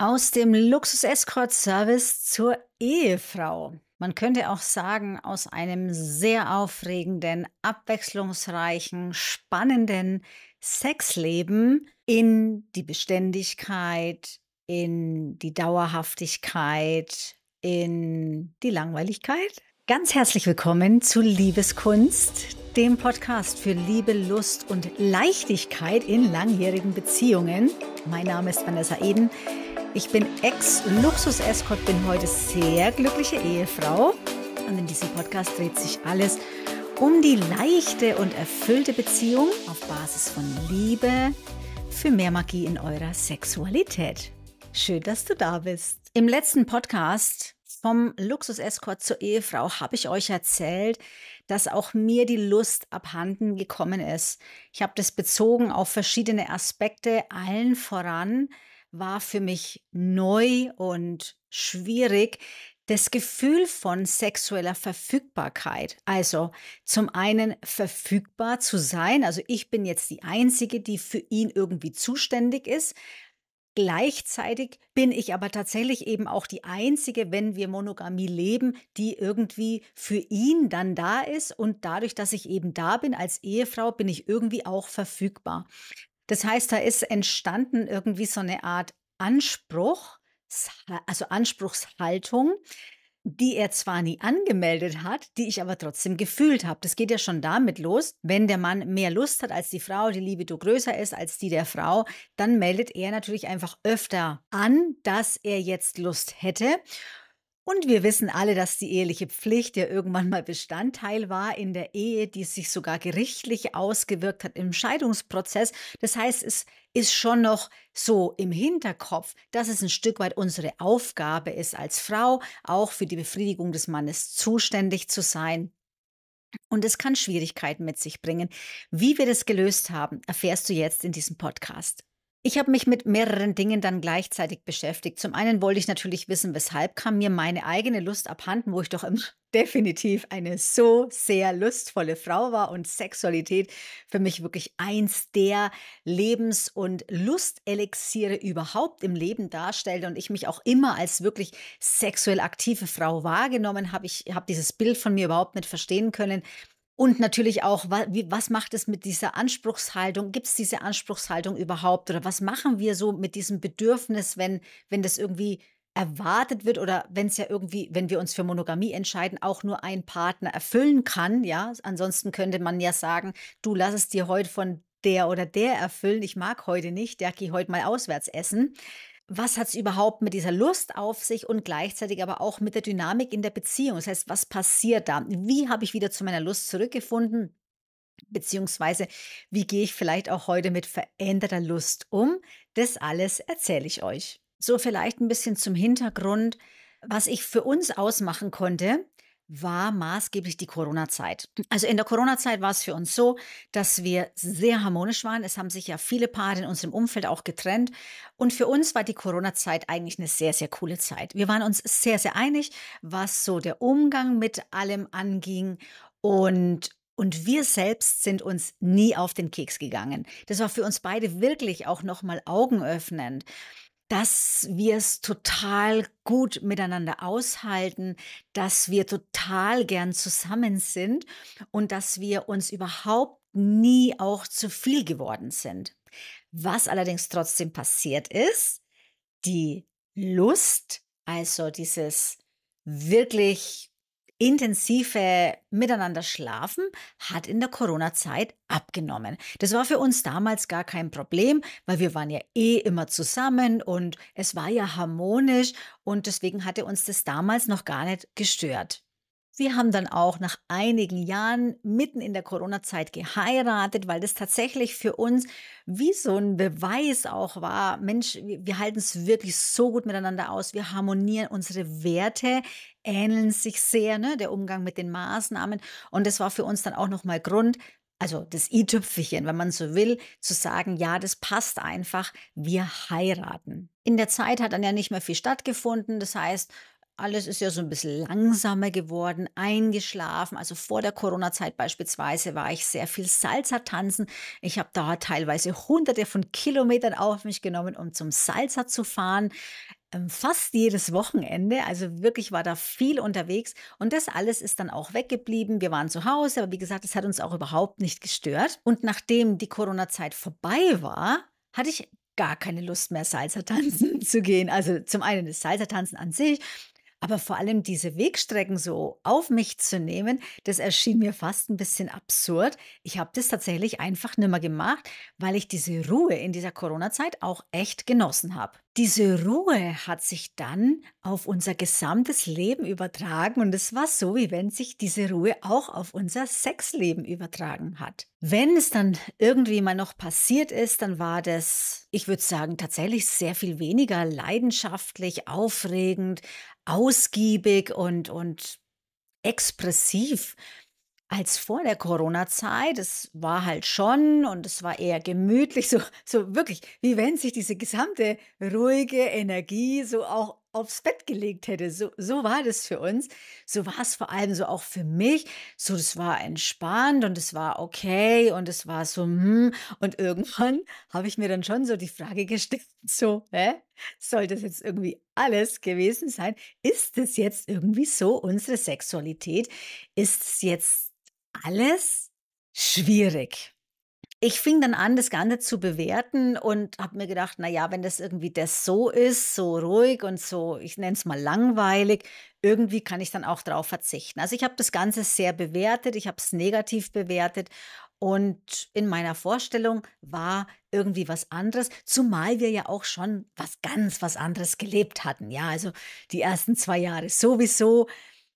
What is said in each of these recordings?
Aus dem Luxus-Escort-Service zur Ehefrau. Man könnte auch sagen, aus einem sehr aufregenden, abwechslungsreichen, spannenden Sexleben in die Beständigkeit, in die Dauerhaftigkeit, in die Langweiligkeit. Ganz herzlich willkommen zu Liebeskunst, dem Podcast für Liebe, Lust und Leichtigkeit in langjährigen Beziehungen. Mein Name ist Vanessa Eden. Ich bin Ex-Luxus-Escort, bin heute sehr glückliche Ehefrau. Und in diesem Podcast dreht sich alles um die leichte und erfüllte Beziehung auf Basis von Liebe für mehr Magie in eurer Sexualität. Schön, dass du da bist. Im letzten Podcast vom Luxus-Escort zur Ehefrau habe ich euch erzählt, dass auch mir die Lust abhanden gekommen ist. Ich habe das bezogen auf verschiedene Aspekte, allen voran war für mich neu und schwierig, das Gefühl von sexueller Verfügbarkeit. Also zum einen verfügbar zu sein, also ich bin jetzt die Einzige, die für ihn irgendwie zuständig ist. Gleichzeitig bin ich aber tatsächlich eben auch die Einzige, wenn wir Monogamie leben, die irgendwie für ihn dann da ist. Und dadurch, dass ich eben da bin als Ehefrau, bin ich irgendwie auch verfügbar. Das heißt, da ist entstanden irgendwie so eine Art Anspruch, also Anspruchshaltung, die er zwar nie angemeldet hat, die ich aber trotzdem gefühlt habe. Das geht ja schon damit los, wenn der Mann mehr Lust hat als die Frau, die Liebe du größer ist als die der Frau, dann meldet er natürlich einfach öfter an, dass er jetzt Lust hätte. Und wir wissen alle, dass die eheliche Pflicht ja irgendwann mal Bestandteil war in der Ehe, die sich sogar gerichtlich ausgewirkt hat im Scheidungsprozess. Das heißt, es ist schon noch so im Hinterkopf, dass es ein Stück weit unsere Aufgabe ist, als Frau auch für die Befriedigung des Mannes zuständig zu sein. Und es kann Schwierigkeiten mit sich bringen. Wie wir das gelöst haben, erfährst du jetzt in diesem Podcast. Ich habe mich mit mehreren Dingen dann gleichzeitig beschäftigt. Zum einen wollte ich natürlich wissen, weshalb kam mir meine eigene Lust abhanden, wo ich doch immer definitiv eine so sehr lustvolle Frau war und Sexualität für mich wirklich eins der Lebens- und Lustelixiere überhaupt im Leben darstellte und ich mich auch immer als wirklich sexuell aktive Frau wahrgenommen habe. Ich habe dieses Bild von mir überhaupt nicht verstehen können. Und natürlich auch, was macht es mit dieser Anspruchshaltung? Gibt es diese Anspruchshaltung überhaupt? Oder was machen wir so mit diesem Bedürfnis, wenn, wenn das irgendwie erwartet wird oder wenn es ja irgendwie, wenn wir uns für Monogamie entscheiden, auch nur ein Partner erfüllen kann, ja. Ansonsten könnte man ja sagen, du lass es dir heute von der oder der erfüllen. Ich mag heute nicht, der geht heute mal auswärts essen was hat es überhaupt mit dieser Lust auf sich und gleichzeitig aber auch mit der Dynamik in der Beziehung? Das heißt, was passiert da? Wie habe ich wieder zu meiner Lust zurückgefunden? Beziehungsweise, wie gehe ich vielleicht auch heute mit veränderter Lust um? Das alles erzähle ich euch. So vielleicht ein bisschen zum Hintergrund, was ich für uns ausmachen konnte, war maßgeblich die Corona-Zeit. Also in der Corona-Zeit war es für uns so, dass wir sehr harmonisch waren. Es haben sich ja viele Paare in unserem Umfeld auch getrennt. Und für uns war die Corona-Zeit eigentlich eine sehr, sehr coole Zeit. Wir waren uns sehr, sehr einig, was so der Umgang mit allem anging. Und und wir selbst sind uns nie auf den Keks gegangen. Das war für uns beide wirklich auch nochmal augenöffnend dass wir es total gut miteinander aushalten, dass wir total gern zusammen sind und dass wir uns überhaupt nie auch zu viel geworden sind. Was allerdings trotzdem passiert ist, die Lust, also dieses wirklich intensive Miteinander schlafen hat in der Corona-Zeit abgenommen. Das war für uns damals gar kein Problem, weil wir waren ja eh immer zusammen und es war ja harmonisch und deswegen hatte uns das damals noch gar nicht gestört. Wir haben dann auch nach einigen Jahren mitten in der Corona-Zeit geheiratet, weil das tatsächlich für uns wie so ein Beweis auch war, Mensch, wir, wir halten es wirklich so gut miteinander aus, wir harmonieren, unsere Werte ähneln sich sehr, ne? der Umgang mit den Maßnahmen. Und das war für uns dann auch nochmal Grund, also das i-Tüpfelchen, wenn man so will, zu sagen, ja, das passt einfach, wir heiraten. In der Zeit hat dann ja nicht mehr viel stattgefunden. Das heißt, alles ist ja so ein bisschen langsamer geworden, eingeschlafen. Also vor der Corona-Zeit beispielsweise war ich sehr viel Salsa tanzen. Ich habe da teilweise hunderte von Kilometern auf mich genommen, um zum Salsa zu fahren ähm, fast jedes Wochenende. Also wirklich war da viel unterwegs und das alles ist dann auch weggeblieben. Wir waren zu Hause, aber wie gesagt, es hat uns auch überhaupt nicht gestört. Und nachdem die Corona-Zeit vorbei war, hatte ich gar keine Lust mehr, Salsa tanzen zu gehen. Also zum einen das Salsa tanzen an sich aber vor allem diese Wegstrecken so auf mich zu nehmen, das erschien mir fast ein bisschen absurd. Ich habe das tatsächlich einfach nimmer gemacht, weil ich diese Ruhe in dieser Corona-Zeit auch echt genossen habe. Diese Ruhe hat sich dann auf unser gesamtes Leben übertragen und es war so, wie wenn sich diese Ruhe auch auf unser Sexleben übertragen hat. Wenn es dann irgendwie mal noch passiert ist, dann war das, ich würde sagen, tatsächlich sehr viel weniger leidenschaftlich, aufregend, ausgiebig und, und expressiv als vor der Corona-Zeit. Es war halt schon und es war eher gemütlich, so, so wirklich, wie wenn sich diese gesamte ruhige Energie so auch aufs Bett gelegt hätte. So, so war das für uns. So war es vor allem so auch für mich. So, das war entspannt und es war okay und es war so, hm. Und irgendwann habe ich mir dann schon so die Frage gestellt, so, hä? Soll das jetzt irgendwie alles gewesen sein? Ist das jetzt irgendwie so unsere Sexualität? Ist es jetzt alles schwierig? ich fing dann an, das Ganze zu bewerten und habe mir gedacht, na ja, wenn das irgendwie das so ist, so ruhig und so, ich nenne es mal langweilig, irgendwie kann ich dann auch darauf verzichten. Also ich habe das Ganze sehr bewertet, ich habe es negativ bewertet und in meiner Vorstellung war irgendwie was anderes, zumal wir ja auch schon was ganz was anderes gelebt hatten. Ja, also die ersten zwei Jahre sowieso,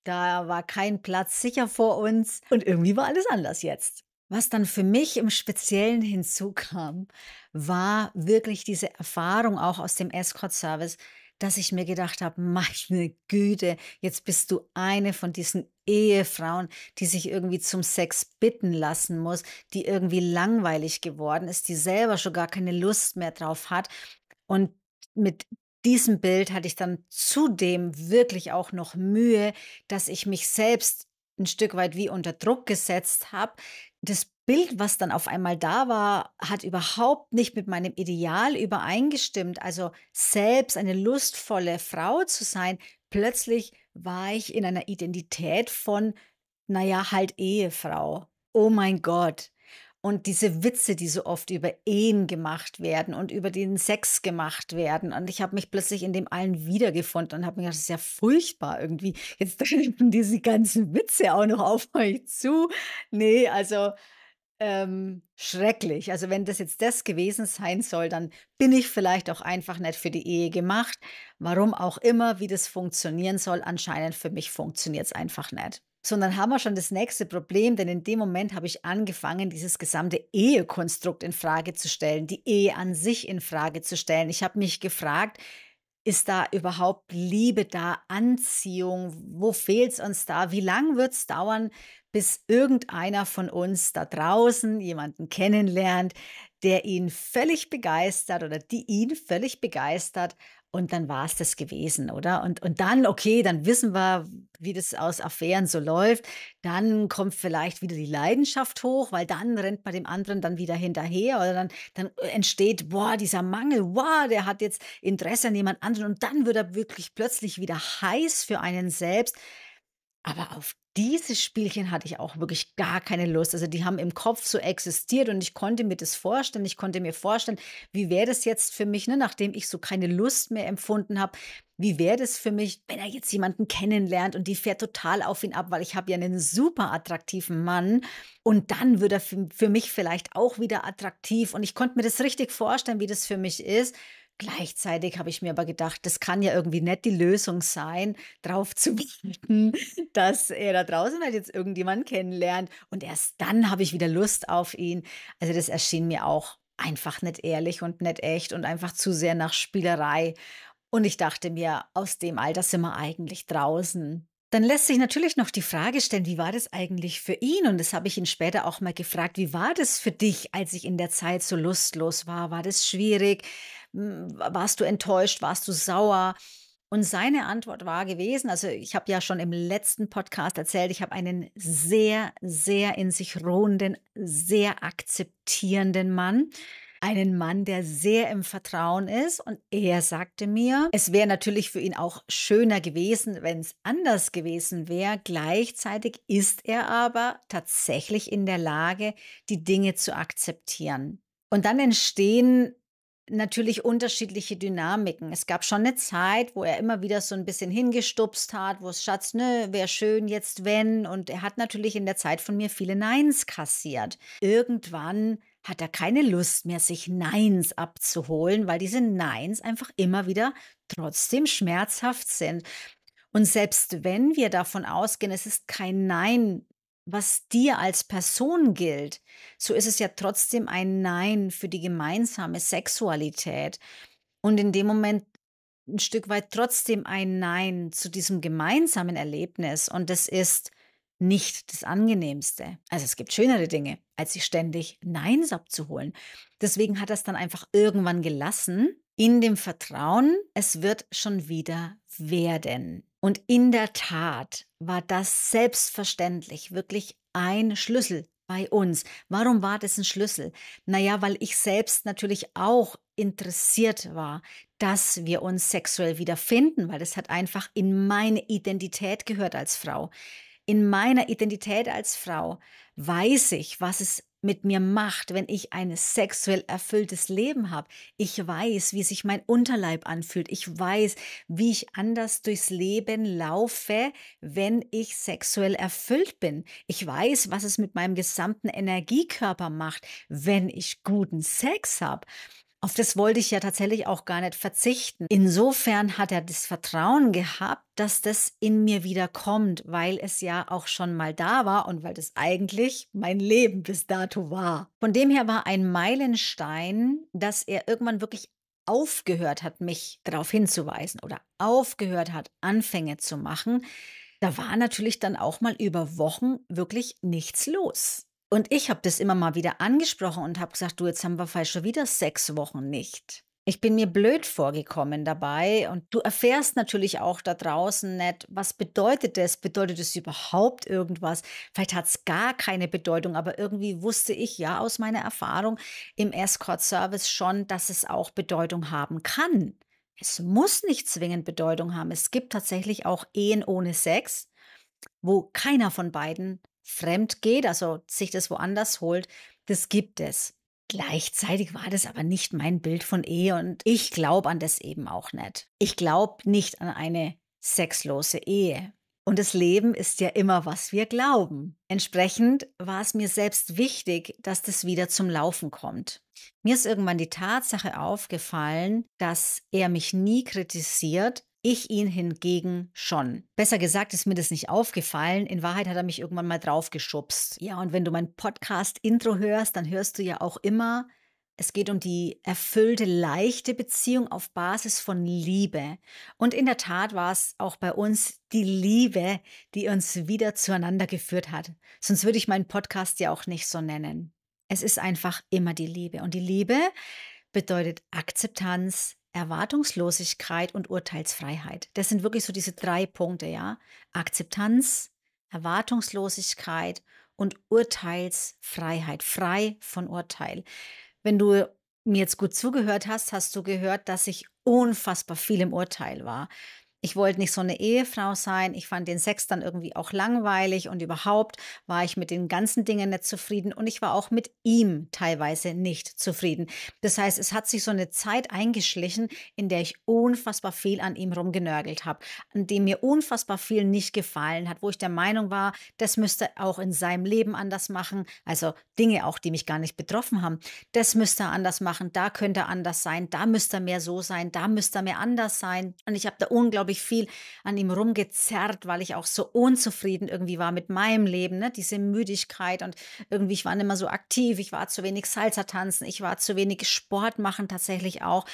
da war kein Platz sicher vor uns und irgendwie war alles anders jetzt. Was dann für mich im Speziellen hinzukam, war wirklich diese Erfahrung auch aus dem Escort-Service, dass ich mir gedacht habe, meine Güte, jetzt bist du eine von diesen Ehefrauen, die sich irgendwie zum Sex bitten lassen muss, die irgendwie langweilig geworden ist, die selber schon gar keine Lust mehr drauf hat. Und mit diesem Bild hatte ich dann zudem wirklich auch noch Mühe, dass ich mich selbst ein Stück weit wie unter Druck gesetzt habe, das Bild, was dann auf einmal da war, hat überhaupt nicht mit meinem Ideal übereingestimmt. Also selbst eine lustvolle Frau zu sein, plötzlich war ich in einer Identität von, naja, halt Ehefrau. Oh mein Gott, und diese Witze, die so oft über Ehen gemacht werden und über den Sex gemacht werden. Und ich habe mich plötzlich in dem allen wiedergefunden und habe mir gedacht, das ist ja furchtbar irgendwie. Jetzt treten diese ganzen Witze auch noch auf euch zu. Nee, also ähm, schrecklich. Also wenn das jetzt das gewesen sein soll, dann bin ich vielleicht auch einfach nicht für die Ehe gemacht. Warum auch immer, wie das funktionieren soll, anscheinend für mich funktioniert es einfach nicht sondern haben wir schon das nächste Problem, denn in dem Moment habe ich angefangen, dieses gesamte Ehekonstrukt in Frage zu stellen, die Ehe an sich in Frage zu stellen. Ich habe mich gefragt, ist da überhaupt Liebe da, Anziehung? Wo fehlt es uns da? Wie lange wird es dauern, bis irgendeiner von uns da draußen jemanden kennenlernt, der ihn völlig begeistert oder die ihn völlig begeistert und dann war es das gewesen, oder? Und, und dann, okay, dann wissen wir, wie das aus Affären so läuft. Dann kommt vielleicht wieder die Leidenschaft hoch, weil dann rennt man dem anderen dann wieder hinterher oder dann, dann entsteht, boah, dieser Mangel, wow, der hat jetzt Interesse an jemand anderen und dann wird er wirklich plötzlich wieder heiß für einen selbst. Aber auf dieses Spielchen hatte ich auch wirklich gar keine Lust. Also die haben im Kopf so existiert und ich konnte mir das vorstellen. Ich konnte mir vorstellen, wie wäre das jetzt für mich, ne, nachdem ich so keine Lust mehr empfunden habe. Wie wäre das für mich, wenn er jetzt jemanden kennenlernt und die fährt total auf ihn ab, weil ich habe ja einen super attraktiven Mann und dann würde er für, für mich vielleicht auch wieder attraktiv und ich konnte mir das richtig vorstellen, wie das für mich ist. Gleichzeitig habe ich mir aber gedacht, das kann ja irgendwie nicht die Lösung sein, drauf zu warten, dass er da draußen halt jetzt irgendjemanden kennenlernt. Und erst dann habe ich wieder Lust auf ihn. Also das erschien mir auch einfach nicht ehrlich und nicht echt und einfach zu sehr nach Spielerei. Und ich dachte mir, aus dem Alter sind wir eigentlich draußen. Dann lässt sich natürlich noch die Frage stellen, wie war das eigentlich für ihn? Und das habe ich ihn später auch mal gefragt, wie war das für dich, als ich in der Zeit so lustlos war? War das schwierig? warst du enttäuscht, warst du sauer? Und seine Antwort war gewesen, also ich habe ja schon im letzten Podcast erzählt, ich habe einen sehr, sehr in sich ruhenden, sehr akzeptierenden Mann. Einen Mann, der sehr im Vertrauen ist. Und er sagte mir, es wäre natürlich für ihn auch schöner gewesen, wenn es anders gewesen wäre. Gleichzeitig ist er aber tatsächlich in der Lage, die Dinge zu akzeptieren. Und dann entstehen natürlich unterschiedliche Dynamiken. Es gab schon eine Zeit, wo er immer wieder so ein bisschen hingestupst hat, wo es Schatz, ne, wäre schön jetzt wenn. Und er hat natürlich in der Zeit von mir viele Neins kassiert. Irgendwann hat er keine Lust mehr, sich Neins abzuholen, weil diese Neins einfach immer wieder trotzdem schmerzhaft sind. Und selbst wenn wir davon ausgehen, es ist kein Nein was dir als Person gilt, so ist es ja trotzdem ein Nein für die gemeinsame Sexualität. Und in dem Moment ein Stück weit trotzdem ein Nein zu diesem gemeinsamen Erlebnis. Und das ist nicht das Angenehmste. Also es gibt schönere Dinge, als sich ständig Neins abzuholen. Deswegen hat er es dann einfach irgendwann gelassen, in dem Vertrauen, es wird schon wieder werden. Und in der Tat war das selbstverständlich wirklich ein Schlüssel bei uns. Warum war das ein Schlüssel? Naja, weil ich selbst natürlich auch interessiert war, dass wir uns sexuell wiederfinden, weil das hat einfach in meine Identität gehört als Frau. In meiner Identität als Frau weiß ich, was es mit mir macht, wenn ich ein sexuell erfülltes Leben habe. Ich weiß, wie sich mein Unterleib anfühlt. Ich weiß, wie ich anders durchs Leben laufe, wenn ich sexuell erfüllt bin. Ich weiß, was es mit meinem gesamten Energiekörper macht, wenn ich guten Sex habe. Auf das wollte ich ja tatsächlich auch gar nicht verzichten. Insofern hat er das Vertrauen gehabt, dass das in mir wieder kommt, weil es ja auch schon mal da war und weil das eigentlich mein Leben bis dato war. Von dem her war ein Meilenstein, dass er irgendwann wirklich aufgehört hat, mich darauf hinzuweisen oder aufgehört hat, Anfänge zu machen. Da war natürlich dann auch mal über Wochen wirklich nichts los. Und ich habe das immer mal wieder angesprochen und habe gesagt, du, jetzt haben wir vielleicht schon wieder sechs Wochen nicht. Ich bin mir blöd vorgekommen dabei und du erfährst natürlich auch da draußen nicht, was bedeutet das? Bedeutet es überhaupt irgendwas? Vielleicht hat es gar keine Bedeutung, aber irgendwie wusste ich ja aus meiner Erfahrung im Escort-Service schon, dass es auch Bedeutung haben kann. Es muss nicht zwingend Bedeutung haben. Es gibt tatsächlich auch Ehen ohne Sex, wo keiner von beiden fremd geht, also sich das woanders holt, das gibt es. Gleichzeitig war das aber nicht mein Bild von Ehe und ich glaube an das eben auch nicht. Ich glaube nicht an eine sexlose Ehe. Und das Leben ist ja immer, was wir glauben. Entsprechend war es mir selbst wichtig, dass das wieder zum Laufen kommt. Mir ist irgendwann die Tatsache aufgefallen, dass er mich nie kritisiert, ich ihn hingegen schon. Besser gesagt ist mir das nicht aufgefallen. In Wahrheit hat er mich irgendwann mal draufgeschubst. Ja, und wenn du mein Podcast-Intro hörst, dann hörst du ja auch immer, es geht um die erfüllte, leichte Beziehung auf Basis von Liebe. Und in der Tat war es auch bei uns die Liebe, die uns wieder zueinander geführt hat. Sonst würde ich meinen Podcast ja auch nicht so nennen. Es ist einfach immer die Liebe. Und die Liebe bedeutet Akzeptanz, Erwartungslosigkeit und Urteilsfreiheit. Das sind wirklich so diese drei Punkte, ja. Akzeptanz, Erwartungslosigkeit und Urteilsfreiheit, frei von Urteil. Wenn du mir jetzt gut zugehört hast, hast du gehört, dass ich unfassbar viel im Urteil war. Ich wollte nicht so eine Ehefrau sein. Ich fand den Sex dann irgendwie auch langweilig und überhaupt war ich mit den ganzen Dingen nicht zufrieden und ich war auch mit ihm teilweise nicht zufrieden. Das heißt, es hat sich so eine Zeit eingeschlichen, in der ich unfassbar viel an ihm rumgenörgelt habe, an dem mir unfassbar viel nicht gefallen hat, wo ich der Meinung war, das müsste auch in seinem Leben anders machen. Also Dinge auch, die mich gar nicht betroffen haben. Das müsste er anders machen, da könnte er anders sein, da müsste er mehr so sein, da müsste er mehr anders sein. Und ich habe da unglaublich ich viel an ihm rumgezerrt, weil ich auch so unzufrieden irgendwie war mit meinem Leben, ne? diese Müdigkeit und irgendwie, ich war nicht mehr so aktiv, ich war zu wenig Salsa tanzen, ich war zu wenig Sport machen tatsächlich auch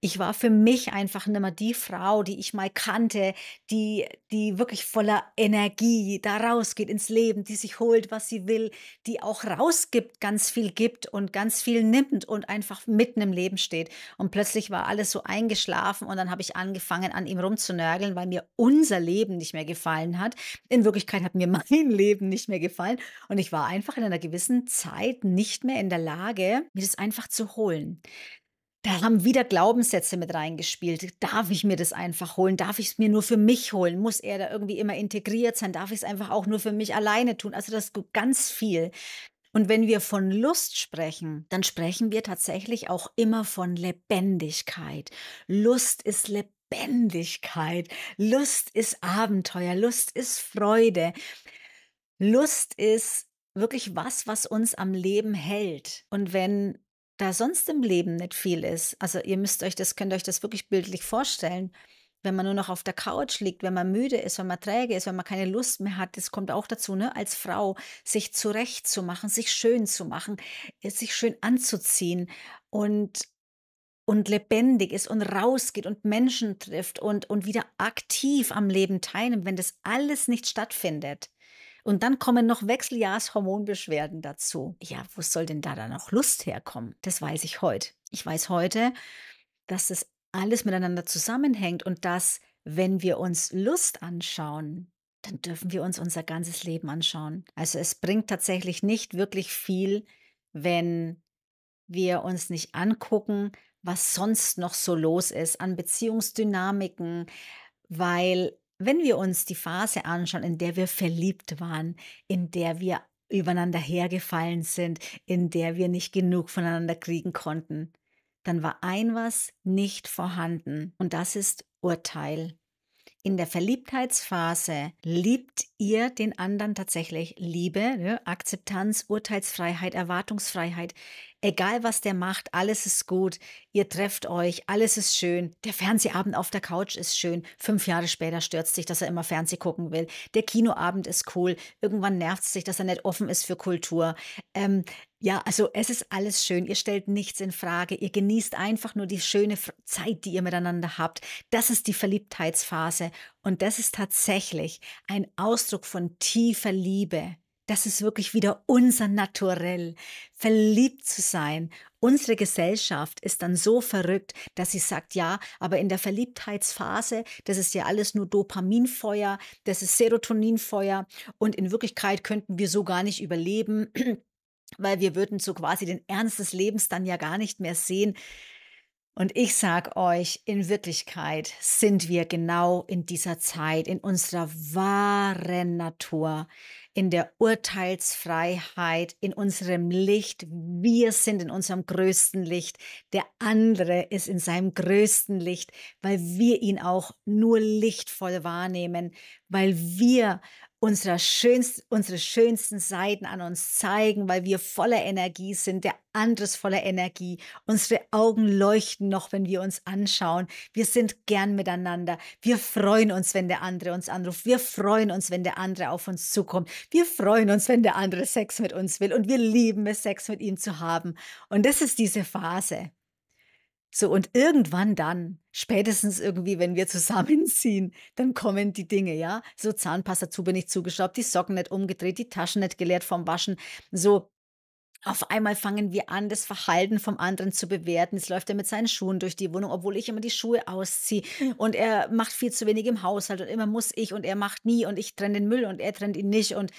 ich war für mich einfach nicht mehr die Frau, die ich mal kannte, die, die wirklich voller Energie da rausgeht ins Leben, die sich holt, was sie will, die auch rausgibt, ganz viel gibt und ganz viel nimmt und einfach mitten im Leben steht. Und plötzlich war alles so eingeschlafen und dann habe ich angefangen, an ihm rumzunörgeln, weil mir unser Leben nicht mehr gefallen hat. In Wirklichkeit hat mir mein Leben nicht mehr gefallen und ich war einfach in einer gewissen Zeit nicht mehr in der Lage, mir das einfach zu holen da haben wieder Glaubenssätze mit reingespielt. Darf ich mir das einfach holen? Darf ich es mir nur für mich holen? Muss er da irgendwie immer integriert sein? Darf ich es einfach auch nur für mich alleine tun? Also das ganz viel. Und wenn wir von Lust sprechen, dann sprechen wir tatsächlich auch immer von Lebendigkeit. Lust ist Lebendigkeit. Lust ist Abenteuer. Lust ist Freude. Lust ist wirklich was, was uns am Leben hält. Und wenn da sonst im Leben nicht viel ist. Also ihr müsst euch das, könnt euch das wirklich bildlich vorstellen. Wenn man nur noch auf der Couch liegt, wenn man müde ist, wenn man träge ist, wenn man keine Lust mehr hat, das kommt auch dazu, ne? als Frau, sich zurechtzumachen, sich schön zu machen, äh, sich schön anzuziehen und, und lebendig ist und rausgeht und Menschen trifft und, und wieder aktiv am Leben teilnimmt, wenn das alles nicht stattfindet und dann kommen noch Wechseljahrshormonbeschwerden dazu. Ja, wo soll denn da dann noch Lust herkommen? Das weiß ich heute. Ich weiß heute, dass das alles miteinander zusammenhängt und dass, wenn wir uns Lust anschauen, dann dürfen wir uns unser ganzes Leben anschauen. Also es bringt tatsächlich nicht wirklich viel, wenn wir uns nicht angucken, was sonst noch so los ist an Beziehungsdynamiken, weil wenn wir uns die Phase anschauen, in der wir verliebt waren, in der wir übereinander hergefallen sind, in der wir nicht genug voneinander kriegen konnten, dann war ein was nicht vorhanden und das ist Urteil. In der Verliebtheitsphase liebt ihr den anderen tatsächlich Liebe, ne? Akzeptanz, Urteilsfreiheit, Erwartungsfreiheit. Egal, was der macht, alles ist gut. Ihr trefft euch, alles ist schön. Der Fernsehabend auf der Couch ist schön. Fünf Jahre später stört sich, dass er immer Fernseh gucken will. Der Kinoabend ist cool. Irgendwann nervt es sich, dass er nicht offen ist für Kultur. Ähm, ja, also es ist alles schön. Ihr stellt nichts in Frage. Ihr genießt einfach nur die schöne Zeit, die ihr miteinander habt. Das ist die Verliebtheitsphase. Und das ist tatsächlich ein Ausdruck von tiefer Liebe das ist wirklich wieder unser Naturell, verliebt zu sein. Unsere Gesellschaft ist dann so verrückt, dass sie sagt, ja, aber in der Verliebtheitsphase, das ist ja alles nur Dopaminfeuer, das ist Serotoninfeuer und in Wirklichkeit könnten wir so gar nicht überleben, weil wir würden so quasi den Ernst des Lebens dann ja gar nicht mehr sehen. Und ich sag euch, in Wirklichkeit sind wir genau in dieser Zeit, in unserer wahren Natur, in der Urteilsfreiheit, in unserem Licht. Wir sind in unserem größten Licht. Der andere ist in seinem größten Licht, weil wir ihn auch nur lichtvoll wahrnehmen, weil wir unsere, schönst, unsere schönsten Seiten an uns zeigen, weil wir voller Energie sind, der andere ist voller Energie. Unsere Augen leuchten noch, wenn wir uns anschauen. Wir sind gern miteinander. Wir freuen uns, wenn der andere uns anruft. Wir freuen uns, wenn der andere auf uns zukommt. Wir freuen uns, wenn der andere Sex mit uns will. Und wir lieben es, Sex mit ihm zu haben. Und das ist diese Phase. So, und irgendwann dann, spätestens irgendwie, wenn wir zusammenziehen, dann kommen die Dinge, ja. So Zahnpasta zu bin ich zugeschraubt, die Socken nicht umgedreht, die Taschen nicht geleert vom Waschen. So, auf einmal fangen wir an, das Verhalten vom anderen zu bewerten. Jetzt läuft er mit seinen Schuhen durch die Wohnung, obwohl ich immer die Schuhe ausziehe. Und er macht viel zu wenig im Haushalt und immer muss ich und er macht nie und ich trenne den Müll und er trennt ihn nicht. Und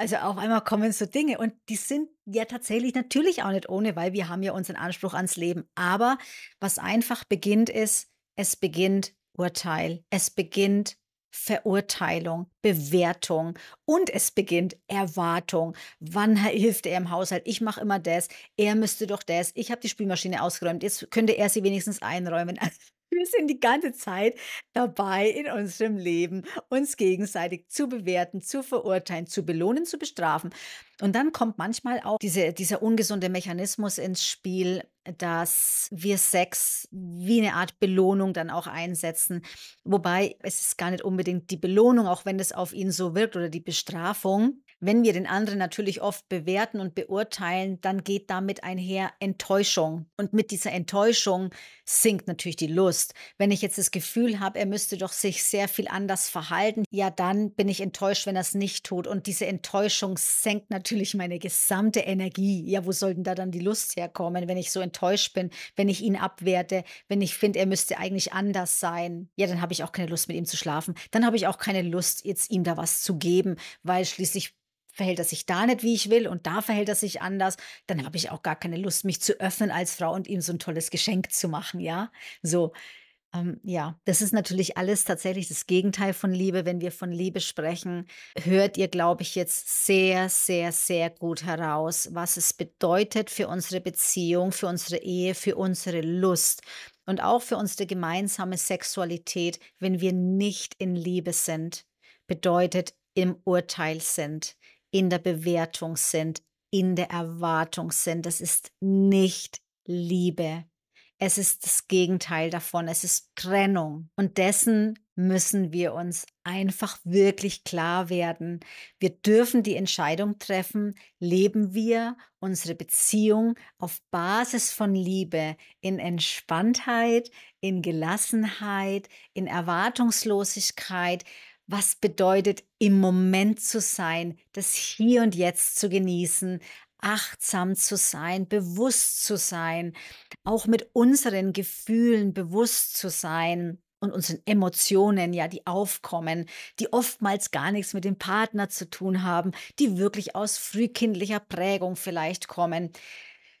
also auf einmal kommen so Dinge und die sind ja tatsächlich natürlich auch nicht ohne, weil wir haben ja unseren Anspruch ans Leben. Aber was einfach beginnt ist, es beginnt Urteil, es beginnt Verurteilung, Bewertung und es beginnt Erwartung. Wann hilft er im Haushalt? Ich mache immer das. Er müsste doch das. Ich habe die Spülmaschine ausgeräumt. Jetzt könnte er sie wenigstens einräumen. Also, wir sind die ganze Zeit dabei, in unserem Leben uns gegenseitig zu bewerten, zu verurteilen, zu belohnen, zu bestrafen. Und dann kommt manchmal auch diese, dieser ungesunde Mechanismus ins Spiel, dass wir Sex wie eine Art Belohnung dann auch einsetzen. Wobei es ist gar nicht unbedingt die Belohnung, auch wenn es auf ihn so wirkt, oder die Bestrafung, wenn wir den anderen natürlich oft bewerten und beurteilen, dann geht damit einher Enttäuschung. Und mit dieser Enttäuschung sinkt natürlich die Lust. Wenn ich jetzt das Gefühl habe, er müsste doch sich sehr viel anders verhalten, ja, dann bin ich enttäuscht, wenn er es nicht tut. Und diese Enttäuschung senkt natürlich meine gesamte Energie. Ja, wo soll denn da dann die Lust herkommen, wenn ich so enttäuscht bin, wenn ich ihn abwerte, wenn ich finde, er müsste eigentlich anders sein? Ja, dann habe ich auch keine Lust, mit ihm zu schlafen. Dann habe ich auch keine Lust, jetzt ihm da was zu geben, weil schließlich verhält er sich da nicht, wie ich will, und da verhält er sich anders, dann habe ich auch gar keine Lust, mich zu öffnen als Frau und ihm so ein tolles Geschenk zu machen, ja? So. Ähm, ja, das ist natürlich alles tatsächlich das Gegenteil von Liebe. Wenn wir von Liebe sprechen, hört ihr, glaube ich, jetzt sehr, sehr, sehr gut heraus, was es bedeutet für unsere Beziehung, für unsere Ehe, für unsere Lust und auch für unsere gemeinsame Sexualität, wenn wir nicht in Liebe sind, bedeutet im Urteil sind in der Bewertung sind, in der Erwartung sind. Das ist nicht Liebe. Es ist das Gegenteil davon. Es ist Trennung. Und dessen müssen wir uns einfach wirklich klar werden. Wir dürfen die Entscheidung treffen, leben wir unsere Beziehung auf Basis von Liebe, in Entspanntheit, in Gelassenheit, in Erwartungslosigkeit, was bedeutet im Moment zu sein, das Hier und Jetzt zu genießen, achtsam zu sein, bewusst zu sein, auch mit unseren Gefühlen bewusst zu sein und unseren Emotionen, ja, die aufkommen, die oftmals gar nichts mit dem Partner zu tun haben, die wirklich aus frühkindlicher Prägung vielleicht kommen,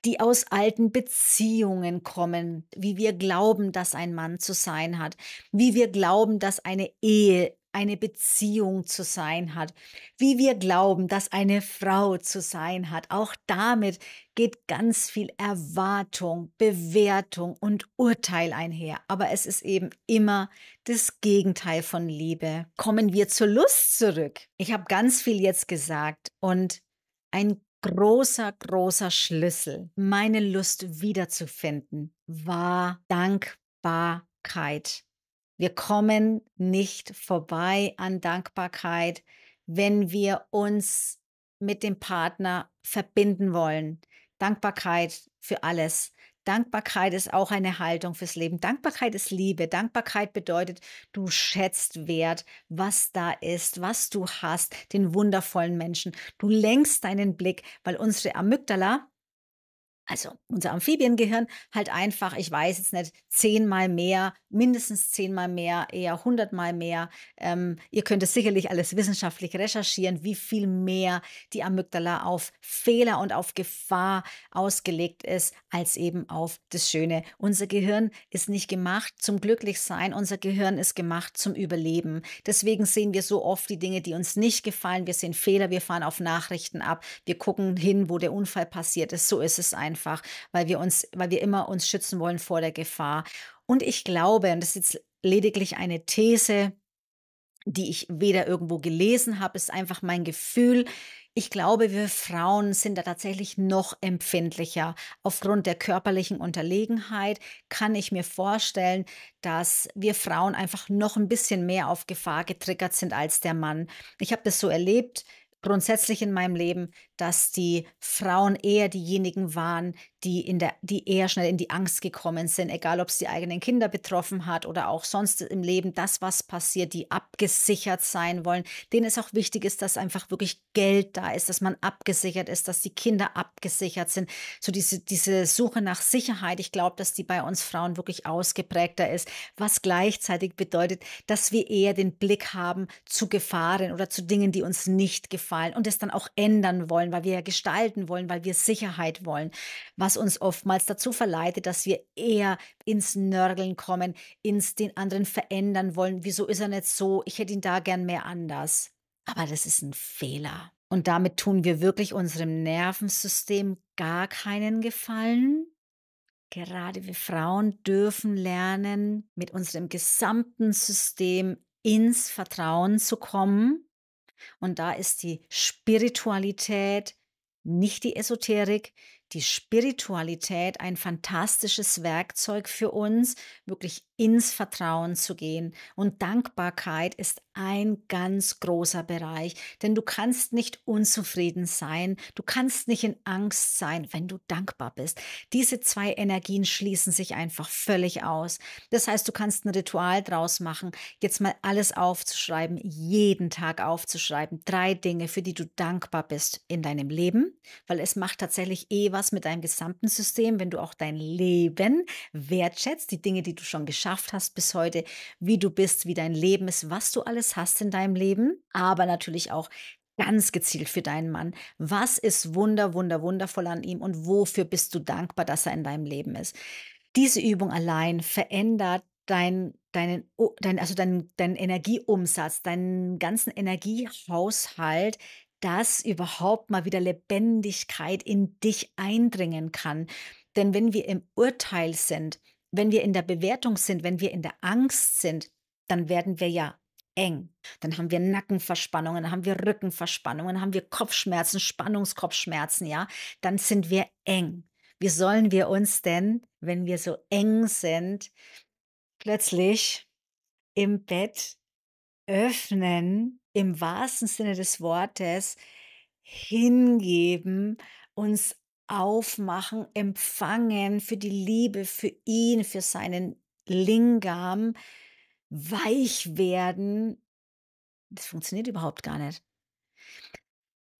die aus alten Beziehungen kommen, wie wir glauben, dass ein Mann zu sein hat, wie wir glauben, dass eine Ehe eine Beziehung zu sein hat, wie wir glauben, dass eine Frau zu sein hat. Auch damit geht ganz viel Erwartung, Bewertung und Urteil einher. Aber es ist eben immer das Gegenteil von Liebe. Kommen wir zur Lust zurück. Ich habe ganz viel jetzt gesagt und ein großer, großer Schlüssel, meine Lust wiederzufinden, war Dankbarkeit. Wir kommen nicht vorbei an Dankbarkeit, wenn wir uns mit dem Partner verbinden wollen. Dankbarkeit für alles. Dankbarkeit ist auch eine Haltung fürs Leben. Dankbarkeit ist Liebe. Dankbarkeit bedeutet, du schätzt wert, was da ist, was du hast, den wundervollen Menschen. Du lenkst deinen Blick, weil unsere Amygdala, also unser Amphibiengehirn, halt einfach, ich weiß jetzt nicht, zehnmal mehr mindestens zehnmal mehr, eher hundertmal mehr. Ähm, ihr könnt es sicherlich alles wissenschaftlich recherchieren, wie viel mehr die Amygdala auf Fehler und auf Gefahr ausgelegt ist, als eben auf das Schöne. Unser Gehirn ist nicht gemacht zum Glücklichsein, unser Gehirn ist gemacht zum Überleben. Deswegen sehen wir so oft die Dinge, die uns nicht gefallen. Wir sehen Fehler, wir fahren auf Nachrichten ab, wir gucken hin, wo der Unfall passiert ist. So ist es einfach, weil wir uns, weil wir immer uns schützen wollen vor der Gefahr. Und ich glaube, und das ist jetzt lediglich eine These, die ich weder irgendwo gelesen habe, ist einfach mein Gefühl. Ich glaube, wir Frauen sind da tatsächlich noch empfindlicher. Aufgrund der körperlichen Unterlegenheit kann ich mir vorstellen, dass wir Frauen einfach noch ein bisschen mehr auf Gefahr getriggert sind als der Mann. Ich habe das so erlebt, grundsätzlich in meinem Leben, dass die Frauen eher diejenigen waren, die, in der, die eher schnell in die Angst gekommen sind, egal ob es die eigenen Kinder betroffen hat oder auch sonst im Leben, das, was passiert, die abgesichert sein wollen, denen es auch wichtig ist, dass einfach wirklich Geld da ist, dass man abgesichert ist, dass die Kinder abgesichert sind. So diese, diese Suche nach Sicherheit, ich glaube, dass die bei uns Frauen wirklich ausgeprägter ist, was gleichzeitig bedeutet, dass wir eher den Blick haben zu Gefahren oder zu Dingen, die uns nicht gefallen gefallen und es dann auch ändern wollen, weil wir gestalten wollen, weil wir Sicherheit wollen, was uns oftmals dazu verleitet, dass wir eher ins Nörgeln kommen, ins den anderen verändern wollen. Wieso ist er nicht so? Ich hätte ihn da gern mehr anders. Aber das ist ein Fehler. Und damit tun wir wirklich unserem Nervensystem gar keinen Gefallen. Gerade wir Frauen dürfen lernen, mit unserem gesamten System ins Vertrauen zu kommen und da ist die Spiritualität, nicht die Esoterik, die Spiritualität ein fantastisches Werkzeug für uns, wirklich ins Vertrauen zu gehen. Und Dankbarkeit ist ein ganz großer Bereich, denn du kannst nicht unzufrieden sein, du kannst nicht in Angst sein, wenn du dankbar bist. Diese zwei Energien schließen sich einfach völlig aus. Das heißt, du kannst ein Ritual draus machen, jetzt mal alles aufzuschreiben, jeden Tag aufzuschreiben, drei Dinge, für die du dankbar bist in deinem Leben, weil es macht tatsächlich eh was mit deinem gesamten System, wenn du auch dein Leben wertschätzt, die Dinge, die du schon geschafft geschafft hast bis heute, wie du bist, wie dein Leben ist, was du alles hast in deinem Leben, aber natürlich auch ganz gezielt für deinen Mann. Was ist wunder, wunder, wundervoll an ihm und wofür bist du dankbar, dass er in deinem Leben ist? Diese Übung allein verändert dein, deinen, dein, also deinen, deinen Energieumsatz, deinen ganzen Energiehaushalt, dass überhaupt mal wieder Lebendigkeit in dich eindringen kann. Denn wenn wir im Urteil sind, wenn wir in der Bewertung sind, wenn wir in der Angst sind, dann werden wir ja eng. Dann haben wir Nackenverspannungen, dann haben wir Rückenverspannungen, dann haben wir Kopfschmerzen, Spannungskopfschmerzen, ja. Dann sind wir eng. Wie sollen wir uns denn, wenn wir so eng sind, plötzlich im Bett öffnen, im wahrsten Sinne des Wortes, hingeben, uns aufmachen, empfangen für die Liebe, für ihn, für seinen Lingam, weich werden, das funktioniert überhaupt gar nicht.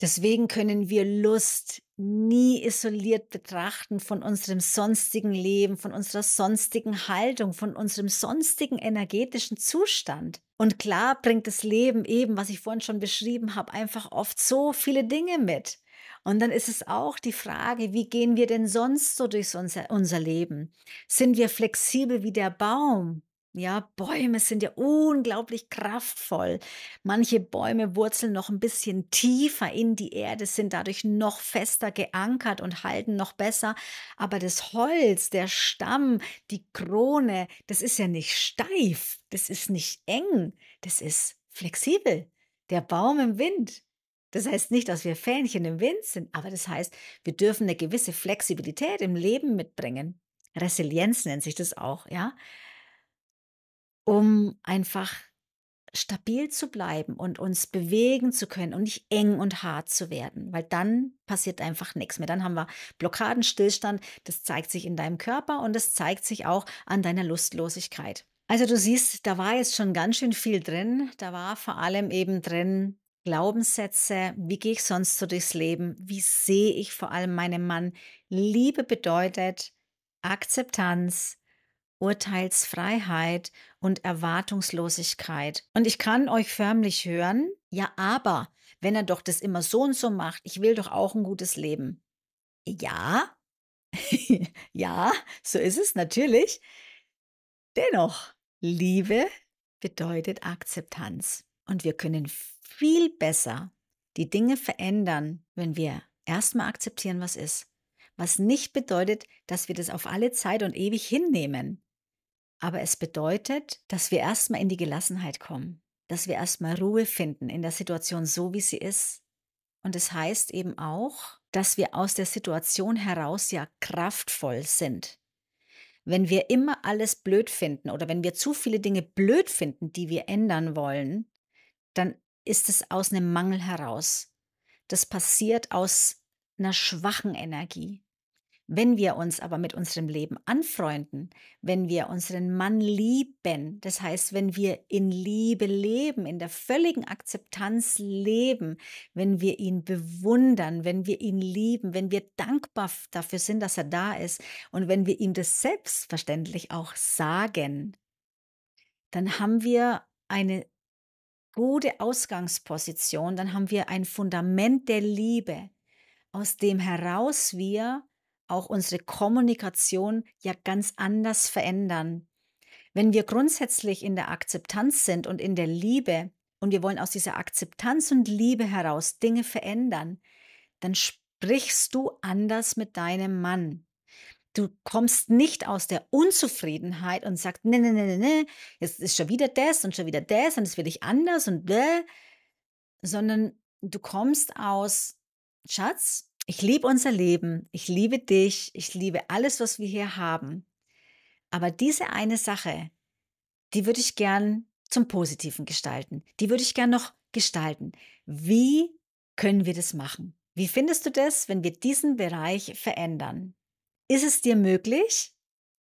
Deswegen können wir Lust nie isoliert betrachten von unserem sonstigen Leben, von unserer sonstigen Haltung, von unserem sonstigen energetischen Zustand. Und klar bringt das Leben eben, was ich vorhin schon beschrieben habe, einfach oft so viele Dinge mit. Und dann ist es auch die Frage, wie gehen wir denn sonst so durch unser, unser Leben? Sind wir flexibel wie der Baum? Ja, Bäume sind ja unglaublich kraftvoll. Manche Bäume wurzeln noch ein bisschen tiefer in die Erde, sind dadurch noch fester geankert und halten noch besser. Aber das Holz, der Stamm, die Krone, das ist ja nicht steif, das ist nicht eng, das ist flexibel. Der Baum im Wind, das heißt nicht, dass wir Fähnchen im Wind sind, aber das heißt, wir dürfen eine gewisse Flexibilität im Leben mitbringen. Resilienz nennt sich das auch, ja. Um einfach stabil zu bleiben und uns bewegen zu können und nicht eng und hart zu werden, weil dann passiert einfach nichts mehr. Dann haben wir Blockaden, Stillstand, das zeigt sich in deinem Körper und das zeigt sich auch an deiner Lustlosigkeit. Also du siehst, da war jetzt schon ganz schön viel drin. Da war vor allem eben drin Glaubenssätze, wie gehe ich sonst so durchs Leben, wie sehe ich vor allem meinen Mann. Liebe bedeutet Akzeptanz, Urteilsfreiheit und Erwartungslosigkeit. Und ich kann euch förmlich hören, ja, aber wenn er doch das immer so und so macht, ich will doch auch ein gutes Leben. Ja, ja, so ist es natürlich. Dennoch, Liebe bedeutet Akzeptanz. Und wir können viel besser die Dinge verändern, wenn wir erstmal akzeptieren, was ist. Was nicht bedeutet, dass wir das auf alle Zeit und ewig hinnehmen. Aber es bedeutet, dass wir erstmal in die Gelassenheit kommen, dass wir erstmal Ruhe finden in der Situation so, wie sie ist. Und es das heißt eben auch, dass wir aus der Situation heraus ja kraftvoll sind. Wenn wir immer alles blöd finden oder wenn wir zu viele Dinge blöd finden, die wir ändern wollen, dann ist es aus einem Mangel heraus. Das passiert aus einer schwachen Energie. Wenn wir uns aber mit unserem Leben anfreunden, wenn wir unseren Mann lieben, das heißt, wenn wir in Liebe leben, in der völligen Akzeptanz leben, wenn wir ihn bewundern, wenn wir ihn lieben, wenn wir dankbar dafür sind, dass er da ist und wenn wir ihm das selbstverständlich auch sagen, dann haben wir eine gute Ausgangsposition, dann haben wir ein Fundament der Liebe, aus dem heraus wir auch unsere Kommunikation ja ganz anders verändern. Wenn wir grundsätzlich in der Akzeptanz sind und in der Liebe und wir wollen aus dieser Akzeptanz und Liebe heraus Dinge verändern, dann sprichst du anders mit deinem Mann du kommst nicht aus der Unzufriedenheit und sagst, nee, nee, ne, nee, nee, nee, jetzt ist schon wieder das und schon wieder das und es will ich anders und bläh, sondern du kommst aus, Schatz, ich liebe unser Leben, ich liebe dich, ich liebe alles, was wir hier haben. Aber diese eine Sache, die würde ich gern zum Positiven gestalten. Die würde ich gern noch gestalten. Wie können wir das machen? Wie findest du das, wenn wir diesen Bereich verändern? ist es dir möglich,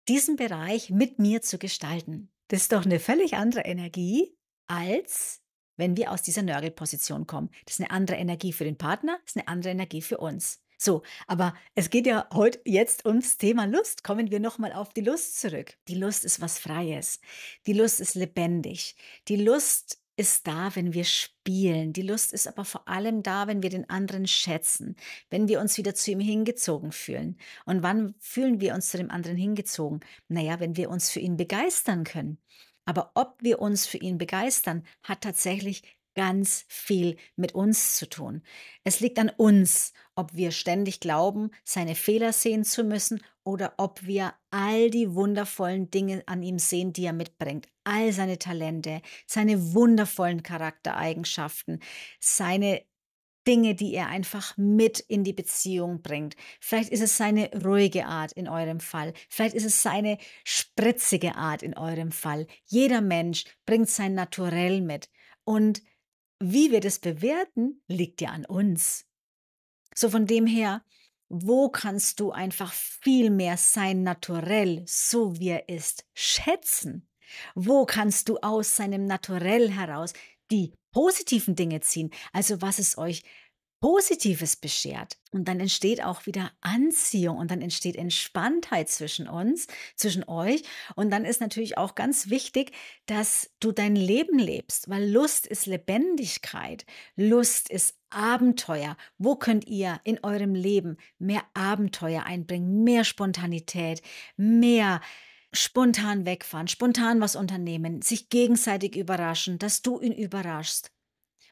diesen Bereich mit mir zu gestalten. Das ist doch eine völlig andere Energie, als wenn wir aus dieser Nörgelposition kommen. Das ist eine andere Energie für den Partner, das ist eine andere Energie für uns. So, aber es geht ja heute jetzt ums Thema Lust. Kommen wir nochmal auf die Lust zurück. Die Lust ist was Freies. Die Lust ist lebendig. Die Lust ist da, wenn wir spielen. Die Lust ist aber vor allem da, wenn wir den anderen schätzen, wenn wir uns wieder zu ihm hingezogen fühlen. Und wann fühlen wir uns zu dem anderen hingezogen? Naja, wenn wir uns für ihn begeistern können. Aber ob wir uns für ihn begeistern, hat tatsächlich ganz viel mit uns zu tun. Es liegt an uns, ob wir ständig glauben, seine Fehler sehen zu müssen oder ob wir all die wundervollen Dinge an ihm sehen, die er mitbringt. All seine Talente, seine wundervollen Charaktereigenschaften, seine Dinge, die er einfach mit in die Beziehung bringt. Vielleicht ist es seine ruhige Art in eurem Fall. Vielleicht ist es seine spritzige Art in eurem Fall. Jeder Mensch bringt sein Naturell mit. Und wie wir das bewerten, liegt ja an uns. So von dem her, wo kannst du einfach viel mehr sein Naturell, so wie er ist, schätzen? Wo kannst du aus seinem Naturell heraus die positiven Dinge ziehen? Also was es euch Positives beschert. Und dann entsteht auch wieder Anziehung und dann entsteht Entspanntheit zwischen uns, zwischen euch. Und dann ist natürlich auch ganz wichtig, dass du dein Leben lebst, weil Lust ist Lebendigkeit, Lust ist Abenteuer. Wo könnt ihr in eurem Leben mehr Abenteuer einbringen, mehr Spontanität, mehr spontan wegfahren, spontan was unternehmen, sich gegenseitig überraschen, dass du ihn überraschst.